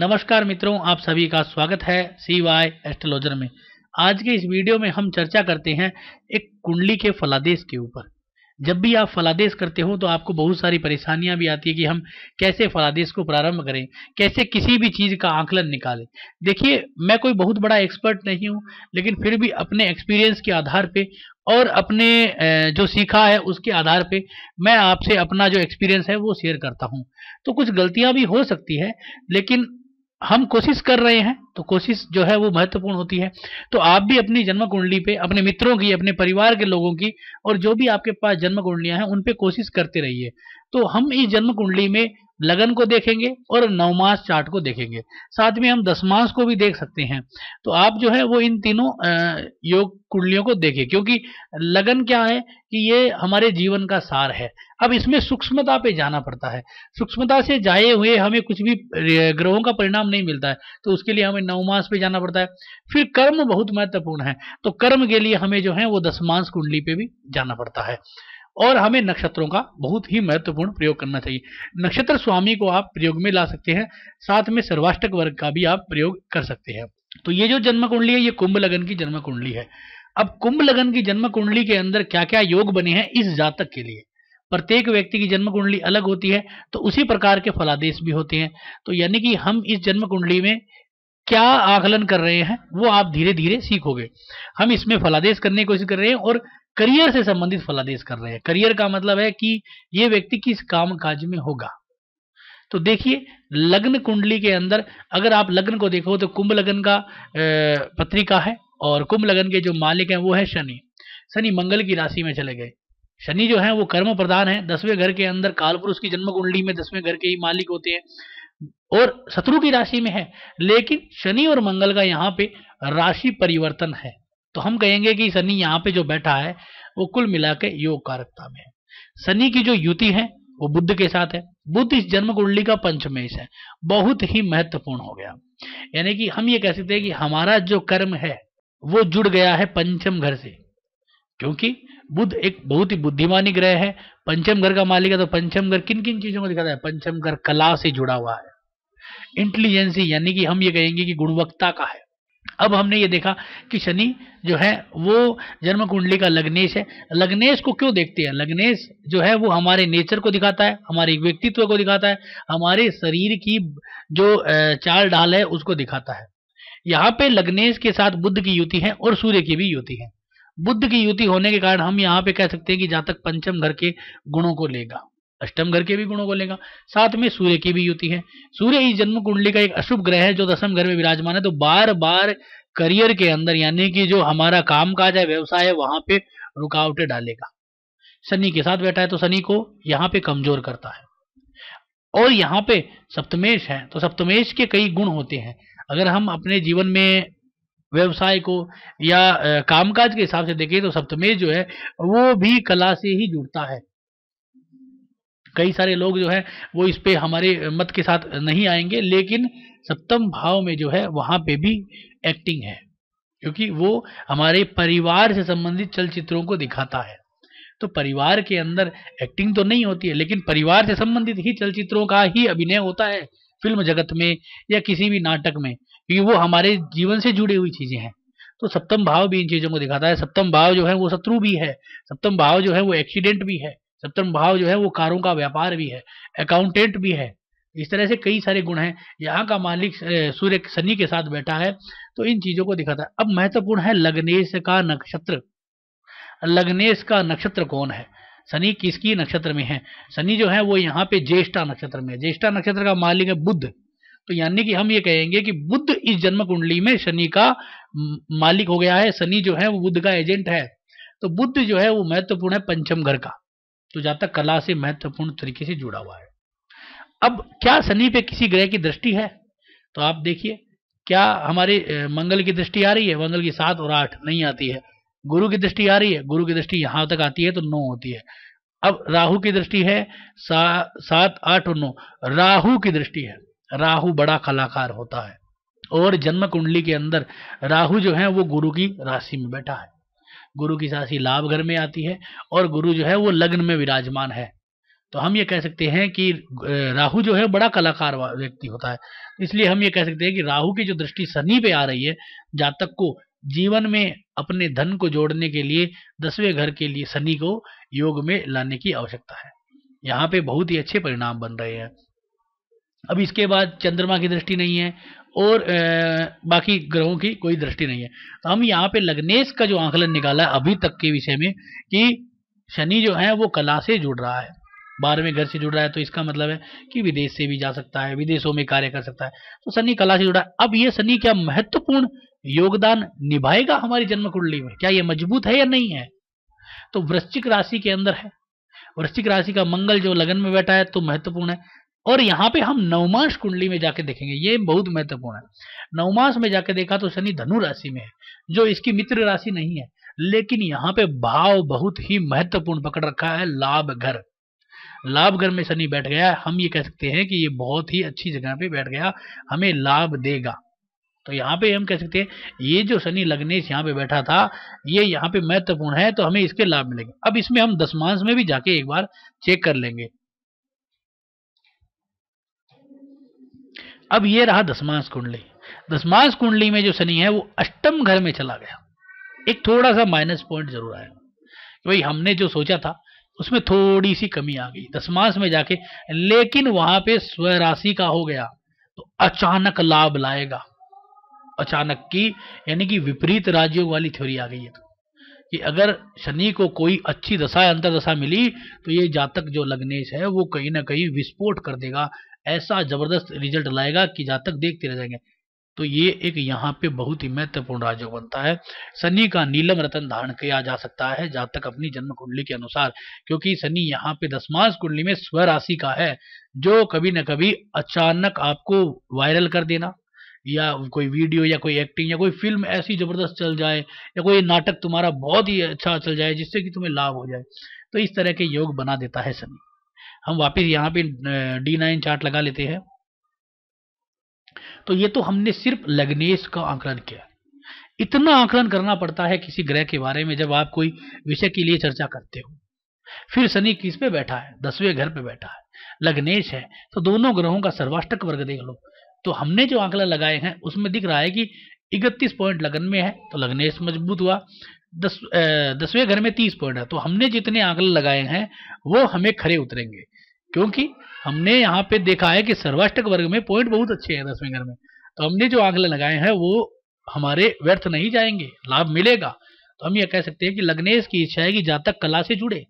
नमस्कार मित्रों आप सभी का स्वागत है सी वाई एस्ट्रोलॉजर में आज के इस वीडियो में हम चर्चा करते हैं एक कुंडली के फलादेश के ऊपर जब भी आप फलादेश करते हो तो आपको बहुत सारी परेशानियां भी आती है कि हम कैसे फलादेश को प्रारंभ करें कैसे किसी भी चीज़ का आंकलन निकालें देखिए मैं कोई बहुत बड़ा एक्सपर्ट नहीं हूं लेकिन फिर भी अपने एक्सपीरियंस के आधार पे और अपने जो सीखा है उसके आधार पे मैं आपसे अपना जो एक्सपीरियंस है वो शेयर करता हूँ तो कुछ गलतियाँ भी हो सकती है लेकिन हम कोशिश कर रहे हैं तो कोशिश जो है वो महत्वपूर्ण होती है तो आप भी अपनी जन्म कुंडली पे अपने मित्रों की अपने परिवार के लोगों की और जो भी आपके पास जन्म कुंडलियां हैं उन पे कोशिश करते रहिए तो हम इस जन्म कुंडली में लगन को देखेंगे और नवमास चार्ट को देखेंगे साथ में हम दसमास को भी देख सकते हैं तो आप जो है वो इन तीनों योग कुंडलियों को देखें क्योंकि लगन क्या है कि ये हमारे जीवन का सार है अब इसमें सूक्ष्मता पे जाना पड़ता है सूक्ष्मता से जाए हुए हमें कुछ भी ग्रहों का परिणाम नहीं मिलता है तो उसके लिए हमें नवमास पे जाना पड़ता है फिर कर्म बहुत महत्वपूर्ण है तो कर्म के लिए हमें जो है वो दसमांस कुंडली पे भी जाना पड़ता है और हमें नक्षत्रों का बहुत ही महत्वपूर्ण प्रयोग करना चाहिए नक्षत्र स्वामी को आप प्रयोग में ला सकते हैं साथ में सर्वाष्टक वर्ग का भी आप प्रयोग कर सकते हैं तो ये जो जन्म कुंडली है ये कुंभ लगन की जन्म कुंडली है अब कुंभ लगन की जन्म कुंडली के अंदर क्या क्या योग बने हैं इस जातक के लिए प्रत्येक व्यक्ति की जन्म कुंडली अलग होती है तो उसी प्रकार के फलादेश भी होते हैं तो यानी कि हम इस जन्म कुंडली में क्या आकलन कर रहे हैं वो आप धीरे धीरे सीखोगे हम इसमें फलादेश करने की कोशिश कर रहे हैं और करियर से संबंधित फलादेश कर रहे हैं करियर का मतलब है कि ये व्यक्ति किस काम काज में होगा तो देखिए लग्न कुंडली के अंदर अगर आप लग्न को देखो तो कुंभ लगन का पत्रिका है और कुंभ लगन के जो मालिक हैं वो है शनि शनि मंगल की राशि में चले गए शनि जो है वो कर्म प्रधान है दसवें घर के अंदर कालपुरुष की जन्म कुंडली में दसवें घर के ही मालिक होते हैं और शत्रु की राशि में है लेकिन शनि और मंगल का यहाँ पे राशि परिवर्तन है तो हम कहेंगे कि शनि यहाँ पे जो बैठा है वो कुल मिला के योग कारकता में है शनि की जो युति है वो बुद्ध के साथ है बुद्ध इस जन्म कुंडली का पंचमेश है बहुत ही महत्वपूर्ण हो गया यानी कि हम ये कह सकते हैं कि हमारा जो कर्म है वो जुड़ गया है पंचम घर से क्योंकि बुद्ध एक बहुत ही बुद्धिमानी ग्रह है पंचम घर का मालिक है तो पंचम घर किन किन चीजों को दिखाता है पंचम घर कला से जुड़ा हुआ है इंटेलिजेंसी यानी कि हम ये कहेंगे कि गुणवत्ता का है अब हमने ये देखा कि शनि जो है वो जन्म कुंडली का लग्नेश है लग्नेश को क्यों देखते हैं लग्नेश जो है वो हमारे नेचर को दिखाता है हमारे व्यक्तित्व को दिखाता है हमारे शरीर की जो चाल ढाल है उसको दिखाता है यहाँ पे लग्नेश के साथ बुद्ध की युति है और सूर्य की भी युति है बुद्ध की युति होने के कारण हम यहाँ पे कह सकते हैं कि जातक पंचम घर के गुणों को लेगा अष्टम घर के भी गुणों को लेगा साथ में सूर्य की भी युति है सूर्य इस जन्म कुंडली का एक अशुभ ग्रह है जो दसम घर में विराजमान है तो बार बार करियर के अंदर यानी कि जो हमारा काम काज है व्यवसाय है वहां पे रुकावटें डालेगा शनि के साथ बैठा है तो शनि को यहाँ पे कमजोर करता है और यहाँ पे सप्तमेश है तो सप्तमेश के कई गुण होते हैं अगर हम अपने जीवन में व्यवसाय को या कामकाज के हिसाब से देखें तो सप्तमेश जो है वो भी कला से ही जुड़ता है कई सारे लोग जो है वो इस पे हमारे मत के साथ नहीं आएंगे लेकिन सप्तम भाव में जो है वहां पे भी एक्टिंग है क्योंकि वो हमारे परिवार से संबंधित चलचित्रों को दिखाता है तो परिवार के अंदर एक्टिंग तो नहीं होती है लेकिन परिवार से संबंधित ही चलचित्रों का ही अभिनय होता है फिल्म जगत में या किसी भी नाटक में क्योंकि वो हमारे जीवन से जुड़ी हुई चीज़ें हैं तो सप्तम भाव भी इन चीज़ों को दिखाता है सप्तम भाव जो है वो शत्रु भी है सप्तम भाव जो है वो एक्सीडेंट भी है सप्तम भाव जो है वो कारों का व्यापार भी है अकाउंटेंट भी है इस तरह से कई सारे गुण हैं यहाँ का मालिक सूर्य शनि के साथ बैठा है तो इन चीज़ों को दिखाता है अब महत्वपूर्ण है लग्नेश का नक्षत्र लग्नेश का नक्षत्र कौन है शनि किसकी नक्षत्र में है शनि जो है वो यहाँ पे ज्येष्ठा नक्षत्र में है ज्येष्ठा नक्षत्र का मालिक है बुद्ध तो यानी कि हम ये कहेंगे कि बुद्ध इस जन्म कुंडली में शनि का मालिक हो गया है शनि जो है वो बुद्ध का एजेंट है तो बुद्ध जो है वो महत्वपूर्ण है पंचम घर का तो जाता कला से महत्वपूर्ण तरीके से जुड़ा हुआ है अब क्या शनि पे किसी ग्रह की दृष्टि है तो आप देखिए क्या हमारे मंगल की दृष्टि आ रही है मंगल की सात और आठ नहीं आती है गुरु की दृष्टि आ रही है गुरु की दृष्टि यहाँ तक आती है तो नौ होती है अब राहु की दृष्टि है सा, सात आठ और नौ राहु की दृष्टि है राहु बड़ा कलाकार होता है और जन्म कुंडली के अंदर राहु जो है वो गुरु की राशि में बैठा है गुरु की राशि लाभ घर में आती है और गुरु जो है वो लग्न में विराजमान है तो हम ये कह सकते हैं कि राहु जो है बड़ा कलाकार व्यक्ति होता है इसलिए हम ये कह सकते हैं कि राहु की जो दृष्टि शनि पे आ रही है जातक को जीवन में अपने धन को जोड़ने के लिए दसवें घर के लिए शनि को योग में लाने की आवश्यकता है यहाँ पे बहुत ही अच्छे परिणाम बन रहे हैं अब इसके बाद चंद्रमा की दृष्टि नहीं है और बाकी ग्रहों की कोई दृष्टि नहीं है तो हम यहाँ पे लग्नेश का जो आंकलन निकाला है अभी तक के विषय में कि शनि जो है वो कला से जुड़ रहा है बारहवें घर से जुड़ रहा है तो इसका मतलब है कि विदेश से भी जा सकता है विदेशों में कार्य कर सकता है तो शनि कला से जुड़ा है अब ये शनि क्या महत्वपूर्ण योगदान निभाएगा हमारी जन्म कुंडली में क्या ये मजबूत है या नहीं है तो वृश्चिक राशि के अंदर है वृश्चिक राशि का मंगल जो लगन में बैठा है तो महत्वपूर्ण है और यहाँ पे हम नवमास कुंडली में जाके देखेंगे ये बहुत महत्वपूर्ण है नवमास में जाके देखा तो शनि धनु राशि में है जो इसकी मित्र राशि नहीं है लेकिन यहाँ पे भाव बहुत ही महत्वपूर्ण पकड़ रखा है लाभ घर लाभ घर में शनि बैठ गया हम ये कह सकते हैं कि ये बहुत ही अच्छी जगह पे बैठ गया हमें लाभ देगा तो यहाँ पे हम कह सकते हैं ये जो शनि लग्नेश यहाँ पे बैठा था ये यहाँ पे महत्वपूर्ण है तो हमें इसके लाभ मिलेंगे अब इसमें हम दसमांश में भी जाके एक बार चेक कर लेंगे अब ये रहा दसमांश कुंडली दसमांश कुंडली में जो शनि है वो अष्टम घर में चला गया एक थोड़ा सा माइनस पॉइंट जरूर आया भाई हमने जो सोचा था उसमें थोड़ी सी कमी आ गई दसमांश में जाके लेकिन वहां पे स्वराशि का हो गया तो अचानक लाभ लाएगा अचानक की यानी कि विपरीत राज्यों वाली थ्योरी आ गई है तो कि अगर शनि को कोई अच्छी दशा अंतर दशा मिली तो ये जातक जो लग्नेश है वो कहीं ना कहीं विस्फोट कर देगा ऐसा ज़बरदस्त रिजल्ट लाएगा कि जहाँ तक देखते रह जाएंगे तो ये एक यहाँ पे बहुत ही महत्वपूर्ण राजयोग बनता है शनि का नीलम रतन धारण किया जा सकता है जहाँ तक अपनी जन्म कुंडली के अनुसार क्योंकि शनि यहाँ पे दसमांश कुंडली में स्व राशि का है जो कभी न कभी अचानक आपको वायरल कर देना या कोई वीडियो या कोई एक्टिंग या कोई फिल्म ऐसी ज़बरदस्त चल जाए या कोई नाटक तुम्हारा बहुत ही अच्छा चल जाए जिससे कि तुम्हें लाभ हो जाए तो इस तरह के योग बना देता है शनि हम वापस यहाँ पे डी नाइन चार्ट लगा लेते हैं तो ये तो हमने सिर्फ लग्नेश का आंकलन किया इतना आंकलन करना पड़ता है किसी ग्रह के बारे में जब आप कोई विषय के लिए चर्चा करते हो फिर शनि किस पे बैठा है दसवें घर पे बैठा है लग्नेश है तो दोनों ग्रहों का सर्वाष्टक वर्ग देख लो तो हमने जो आंकलन लगाए हैं उसमें दिख रहा है कि इकतीस पॉइंट लगन में है तो लग्नेश मजबूत हुआ दस दसवें घर में तीस पॉइंट है तो हमने जितने आंकलन लगाए हैं वो हमें खरे उतरेंगे क्योंकि हमने यहाँ पे देखा है कि सर्वाष्टक वर्ग में पॉइंट बहुत अच्छे हैं दसवें घर में तो हमने जो आंकड़े लगाए हैं वो हमारे व्यर्थ नहीं जाएंगे लाभ मिलेगा तो हम ये कह सकते हैं कि लग्नेश की इच्छा है कि जातक कला से जुड़े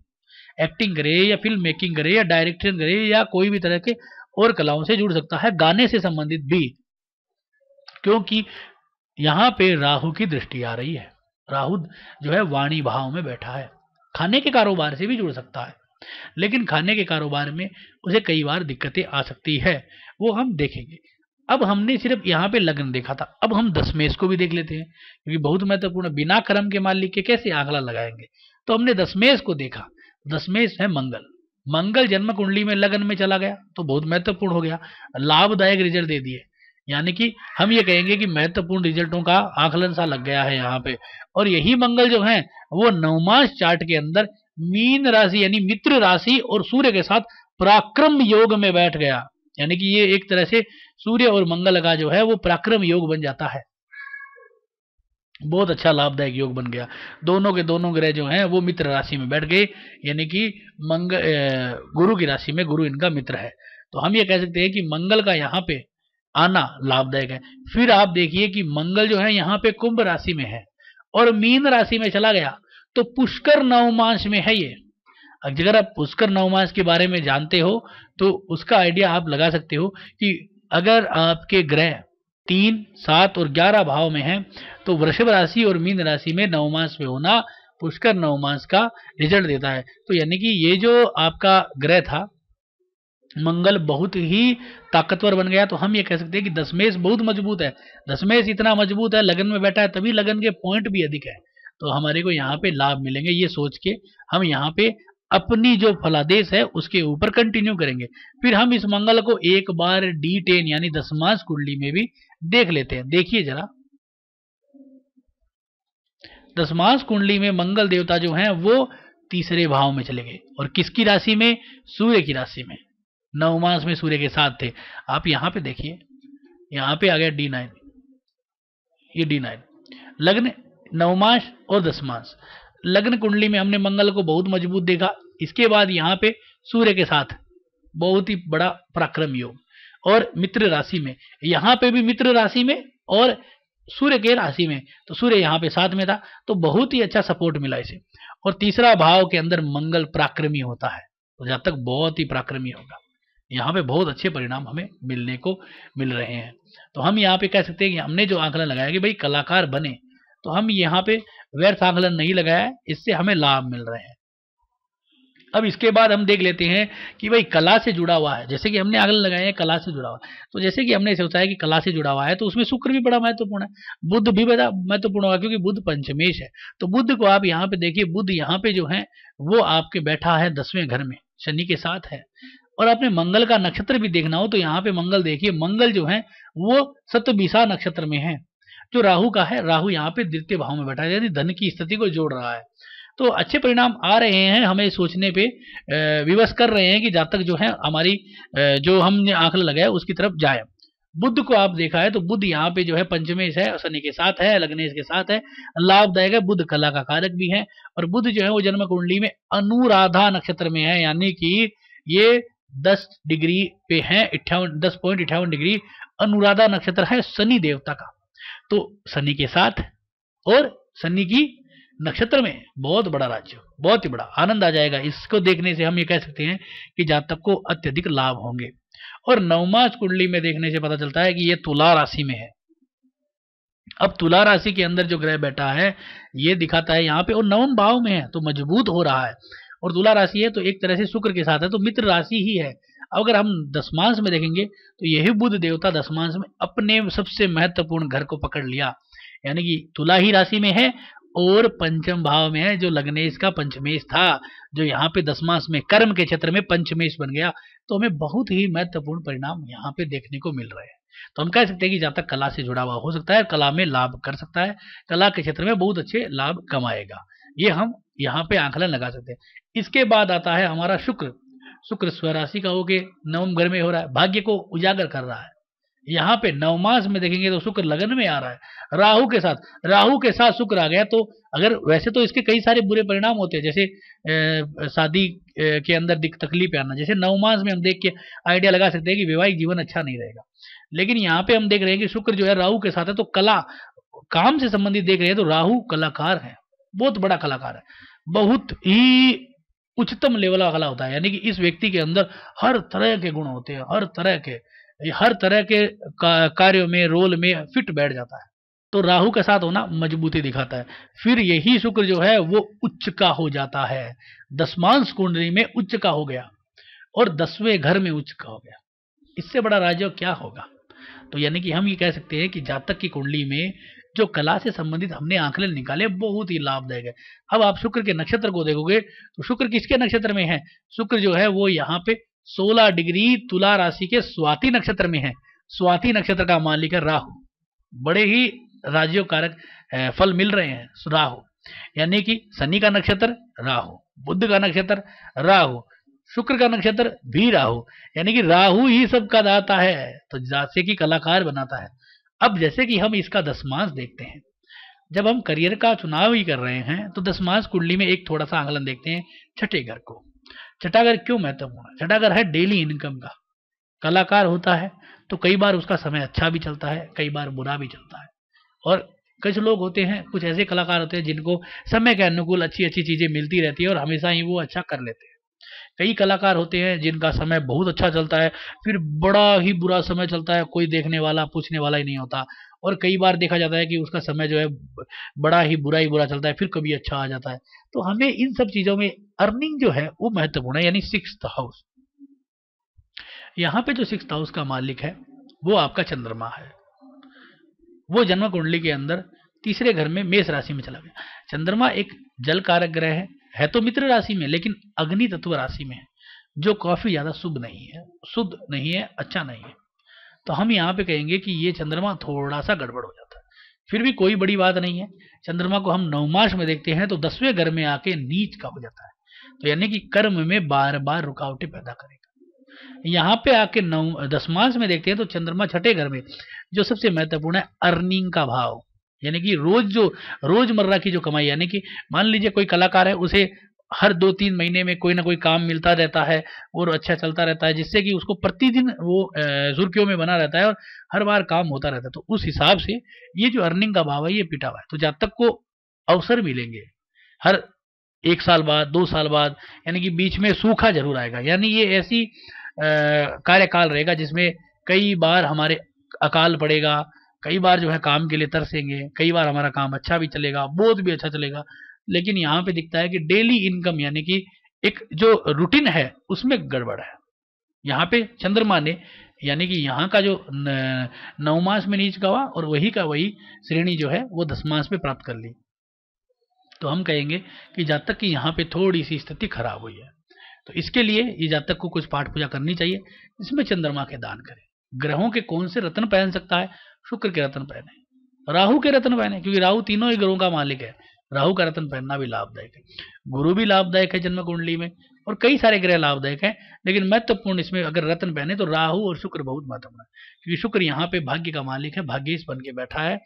एक्टिंग करे या फिल्म मेकिंग करे या डायरेक्शन करे या कोई भी तरह के और कलाओं से जुड़ सकता है गाने से संबंधित भी क्योंकि यहाँ पे राहु की दृष्टि आ रही है राहु जो है वाणी भाव में बैठा है खाने के कारोबार से भी जुड़ सकता है लेकिन खाने के कारोबार में उसे कई बार दिक्कतें आ सकती है वो हम देखेंगे अब हमने सिर्फ यहाँ पे लग्न देखा था अब हम दस मेष को भी देख लेते हैं क्योंकि बहुत महत्वपूर्ण बिना कर्म के मालिक के कैसे आंकड़ा लगाएंगे तो हमने दसमेश को देखा दसमेश है मंगल मंगल जन्म कुंडली में लगन में चला गया तो बहुत महत्वपूर्ण हो गया लाभदायक रिजल्ट दे दिए यानी कि हम ये कहेंगे कि महत्वपूर्ण रिजल्टों का आंकलन सा लग गया है यहाँ पे और यही मंगल जो है वो नवमास चार्ट के अंदर मीन राशि यानी मित्र राशि और सूर्य के साथ पराक्रम योग में बैठ गया यानी कि ये एक तरह से सूर्य और मंगल का जो है वो पराक्रम योग बन जाता है बहुत अच्छा लाभदायक योग बन गया दोनों के दोनों ग्रह जो हैं वो मित्र राशि में बैठ गए यानी कि मंग गुरु की राशि में गुरु इनका मित्र है तो हम ये कह सकते हैं कि मंगल का यहाँ पे आना लाभदायक है फिर आप देखिए कि मंगल जो है यहाँ पे कुंभ राशि में है और मीन राशि में चला गया तो पुष्कर नवमांश में है ये अगर आप पुष्कर नवमास के बारे में जानते हो तो उसका आइडिया आप लगा सकते हो कि अगर आपके ग्रह तीन सात और ग्यारह भाव में हैं तो वृषभ राशि और मीन राशि में नवमास में होना पुष्कर नवमास का रिजल्ट देता है तो यानी कि ये जो आपका ग्रह था मंगल बहुत ही ताकतवर बन गया तो हम ये कह सकते हैं कि दशमेश बहुत मजबूत है दशमेश इतना मजबूत है लगन में बैठा है तभी लगन के पॉइंट भी अधिक है तो हमारे को यहाँ पे लाभ मिलेंगे ये सोच के हम यहाँ पे अपनी जो फलादेश है उसके ऊपर कंटिन्यू करेंगे फिर हम इस मंगल को एक बार डी टेन यानी दसमांश कुंडली में भी देख लेते हैं देखिए जरा दसमांश कुंडली में मंगल देवता जो हैं वो तीसरे भाव में चले गए और किसकी राशि में सूर्य की राशि में मास में सूर्य के साथ थे आप यहां पे देखिए यहां पे आ गया डी नाइन ये डी नाइन लग्न नवमास और दसमास लग्न कुंडली में हमने मंगल को बहुत मजबूत देखा इसके बाद यहाँ पे सूर्य के साथ बहुत ही बड़ा पराक्रम योग और मित्र राशि में यहाँ पे भी मित्र राशि में और सूर्य के राशि में तो सूर्य यहाँ पे साथ में था तो बहुत ही अच्छा सपोर्ट मिला इसे और तीसरा भाव के अंदर मंगल पराक्रमी होता है तो जब तक बहुत ही पराक्रमी होगा यहाँ पे बहुत अच्छे परिणाम हमें मिलने को मिल रहे हैं तो हम यहाँ पे कह सकते हैं कि हमने जो आंकलन लगाया कि भाई कलाकार बने तो हम यहाँ पे व्यर्थ आकलन नहीं लगाया इससे हमें लाभ मिल रहे हैं अब इसके बाद हम देख लेते हैं कि भाई कला से जुड़ा हुआ है जैसे कि हमने आकलन लगाया है कला से जुड़ा हुआ तो जैसे कि हमने सोचा है कि कला से जुड़ा हुआ है तो उसमें शुक्र भी बड़ा महत्वपूर्ण है बुद्ध भी बड़ा महत्वपूर्ण होगा क्योंकि बुद्ध पंचमेश है तो बुद्ध को आप यहाँ पे देखिए बुद्ध यहाँ पे जो है वो आपके बैठा है दसवें घर में शनि के साथ है और आपने मंगल का नक्षत्र भी देखना हो तो यहाँ पे मंगल देखिए मंगल जो है वो सत्य नक्षत्र में है जो राहु का है राहु यहाँ पे द्वितीय भाव में बैठा है यानी धन की स्थिति को जोड़ रहा है तो अच्छे परिणाम आ रहे हैं हमें सोचने पे विवश कर रहे हैं कि जातक जो है हमारी जो हमने आंकल लगाया उसकी तरफ जाए बुद्ध को आप देखा है तो बुद्ध यहाँ पे जो है पंचमेश है शनि के साथ है लग्नेश के साथ है लाभदायक है बुद्ध कला का कारक भी है और बुद्ध जो है वो जन्म कुंडली में अनुराधा नक्षत्र में है यानी कि ये दस डिग्री पे है इट्ठावन दस पॉइंट इट्ठावन डिग्री अनुराधा नक्षत्र है शनि देवता का तो शनि के साथ और शनि की नक्षत्र में बहुत बड़ा राज्य बहुत ही बड़ा आनंद आ जाएगा इसको देखने से हम ये कह सकते हैं कि जातक को अत्यधिक लाभ होंगे और नवमास कुंडली में देखने से पता चलता है कि ये तुला राशि में है अब तुला राशि के अंदर जो ग्रह बैठा है ये दिखाता है यहाँ पे और नवम भाव में है तो मजबूत हो रहा है और तुला राशि है तो एक तरह से शुक्र के साथ है तो मित्र राशि ही है अब अगर हम दसमांश में देखेंगे तो यही बुद्ध देवता दसमांश में अपने सबसे महत्वपूर्ण घर को पकड़ लिया यानी कि तुला ही राशि में है और पंचम भाव में है जो लग्नेश का पंचमेश था जो यहाँ पे दसमास में कर्म के क्षेत्र में पंचमेश बन गया तो हमें बहुत ही महत्वपूर्ण परिणाम यहाँ पे देखने को मिल रहे हैं तो हम कह सकते हैं कि जहाँ तक कला से जुड़ा हुआ हो सकता है कला में लाभ कर सकता है कला के क्षेत्र में बहुत अच्छे लाभ कमाएगा ये हम यहाँ पे आंकलन लगा सकते हैं इसके बाद आता है हमारा शुक्र शुक्र स्वराशि का होके नवम घर में हो रहा है भाग्य को उजागर कर रहा है यहाँ पे नवमास में देखेंगे तो शुक्र लगन में आ रहा है राहु के साथ राहु के साथ शुक्र आ गया तो अगर वैसे तो इसके कई सारे बुरे परिणाम होते हैं जैसे शादी के अंदर तकलीफ आना जैसे नवमास में हम देख के आइडिया लगा सकते हैं कि वैवाहिक जीवन अच्छा नहीं रहेगा लेकिन यहाँ पे हम देख रहे हैं कि शुक्र जो है राहु के साथ है तो कला काम से संबंधित देख रहे हैं तो राहु कलाकार है बहुत बड़ा कलाकार है बहुत ही उच्चतम लेवल वाला होता है यानी कि इस व्यक्ति के अंदर हर तरह के गुण होते हैं हर तरह के हर तरह के कार्यों में रोल में फिट बैठ जाता है तो राहु के साथ होना मजबूती दिखाता है फिर यही शुक्र जो है वो उच्च का हो जाता है दसमांश कुंडली में उच्च का हो गया और दसवें घर में उच्च का हो गया इससे बड़ा राज्य क्या होगा तो यानी कि हम ये कह सकते हैं कि जातक की कुंडली में जो कला से संबंधित हमने आंकलन निकाले बहुत ही लाभदायक है अब आप शुक्र के नक्षत्र को देखोगे तो शुक्र किसके नक्षत्र में है शुक्र जो है वो यहाँ पे 16 डिग्री तुला राशि के स्वाति नक्षत्र में है स्वाति नक्षत्र का मालिक है राहु बड़े ही राज्यों कारक फल मिल रहे हैं राहु यानी कि शनि का नक्षत्र राहु बुद्ध का नक्षत्र राहु शुक्र का नक्षत्र भी राहु यानी कि राहु ही सबका दाता है तो जैसे कि कलाकार बनाता है अब जैसे कि हम इसका दसमांश देखते हैं जब हम करियर का चुनाव ही कर रहे हैं तो दसमांश कुंडली में एक थोड़ा सा आंकलन देखते हैं छठे घर को छठा घर क्यों महत्वपूर्ण है छठा घर है डेली इनकम का कलाकार होता है तो कई बार उसका समय अच्छा भी चलता है कई बार बुरा भी चलता है और कुछ लोग होते हैं कुछ ऐसे कलाकार होते हैं जिनको समय के अनुकूल अच्छी अच्छी चीज़ें मिलती रहती है और हमेशा ही वो अच्छा कर लेते हैं कई कलाकार होते हैं जिनका समय बहुत अच्छा चलता है फिर बड़ा ही बुरा समय चलता है कोई देखने वाला पूछने वाला ही नहीं होता और कई बार देखा जाता है कि उसका समय जो है बड़ा ही बुरा ही बुरा चलता है फिर कभी अच्छा आ जाता है तो हमें इन सब चीज़ों में अर्निंग जो है वो महत्वपूर्ण है यानी सिक्स हाउस यहाँ पे जो सिक्स हाउस का मालिक है वो आपका चंद्रमा है वो जन्म कुंडली के अंदर तीसरे घर में मेष राशि में चला गया चंद्रमा एक जल कारक ग्रह है है तो मित्र राशि में लेकिन अग्नि तत्व राशि में जो काफी ज्यादा शुभ नहीं है शुद्ध नहीं है अच्छा नहीं है तो हम यहाँ पे कहेंगे कि ये चंद्रमा थोड़ा सा गड़बड़ हो जाता है फिर भी कोई बड़ी बात नहीं है चंद्रमा को हम नवमास में देखते हैं तो दसवें घर में आके नीच का हो जाता है तो यानी कि कर्म में बार बार रुकावटें पैदा करेगा यहाँ पे आके नव दसमांश में देखते हैं तो चंद्रमा छठे घर में जो सबसे महत्वपूर्ण है अर्निंग का भाव यानी कि रोज जो रोजमर्रा की जो कमाई यानी कि मान लीजिए कोई कलाकार है उसे हर दो तीन महीने में कोई ना कोई काम मिलता रहता है और अच्छा चलता रहता है जिससे कि उसको प्रतिदिन वो सुर्खियों में बना रहता है और हर बार काम होता रहता है तो उस हिसाब से ये जो अर्निंग का भाव है ये पिटा हुआ है तो जब तक को अवसर मिलेंगे हर एक साल बाद दो साल बाद यानी कि बीच में सूखा जरूर आएगा यानी ये ऐसी कार्यकाल रहेगा जिसमें कई बार हमारे अकाल पड़ेगा कई बार जो है काम के लिए तरसेंगे कई बार हमारा काम अच्छा भी चलेगा बोध भी अच्छा चलेगा लेकिन यहाँ पे दिखता है कि डेली इनकम यानी कि एक जो रूटीन है उसमें गड़बड़ है यहाँ पे चंद्रमा ने यानी कि यहाँ का जो मास में नीच गवा और वही का वही श्रेणी जो है वो दस मास में प्राप्त कर ली तो हम कहेंगे कि जब तक यहाँ पे थोड़ी सी स्थिति खराब हुई है तो इसके लिए ये जातक को कुछ पाठ पूजा करनी चाहिए इसमें चंद्रमा के दान करें ग्रहों के कौन से रत्न पहन सकता है शुक्र के रत्न पहने राहु के रत्न पहने क्योंकि राहु तीनों ही ग्रहों का मालिक है राहु का रत्न पहनना भी लाभदायक है गुरु भी लाभदायक है जन्म कुंडली में और कई सारे ग्रह लाभदायक हैं लेकिन महत्वपूर्ण इसमें अगर रत्न पहने तो राहु और शुक्र बहुत महत्वपूर्ण है क्योंकि शुक्र यहाँ पे भाग्य का मालिक है भाग्यश बन के बैठा है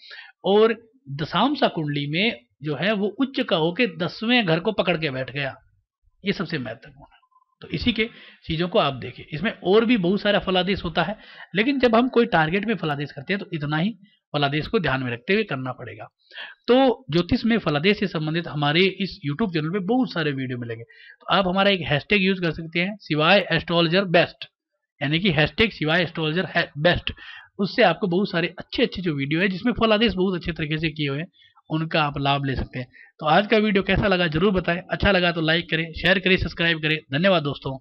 और दशामसा कुंडली में जो है वो उच्च का होके दसवें घर को पकड़ के बैठ गया ये सबसे महत्वपूर्ण है तो इसी के चीज़ों को आप देखें इसमें और भी बहुत सारा फलादेश होता है लेकिन जब हम कोई टारगेट में फलादेश करते हैं तो इतना ही फलादेश को ध्यान में रखते हुए करना पड़ेगा तो ज्योतिष में फलादेश से संबंधित हमारे इस यूट्यूब चैनल पे बहुत सारे वीडियो मिलेंगे तो आप हमारा एक हैशटैग यूज कर सकते हैं सिवाय एस्ट्रोलॉजर बेस्ट यानी कि हैशटैग सिवाय एस्ट्रोलॉजर बेस्ट उससे आपको बहुत सारे अच्छे अच्छे जो वीडियो है जिसमें फलादेश बहुत अच्छे तरीके से किए हुए हैं उनका आप लाभ ले सकते हैं तो आज का वीडियो कैसा लगा जरूर बताएं अच्छा लगा तो लाइक करें शेयर करें सब्सक्राइब करें धन्यवाद दोस्तों